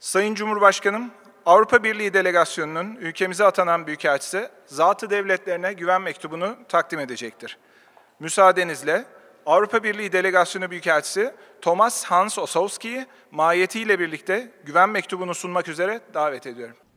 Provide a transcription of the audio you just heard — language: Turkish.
Sayın Cumhurbaşkanım, Avrupa Birliği delegasyonunun ülkemize atanan büyükelçisi zatı devletlerine güven mektubunu takdim edecektir. Müsaadenizle Avrupa Birliği Delegasyonu Büyükelçisi Thomas Hans Osowski'yi mahiyetiyle birlikte güven mektubunu sunmak üzere davet ediyorum.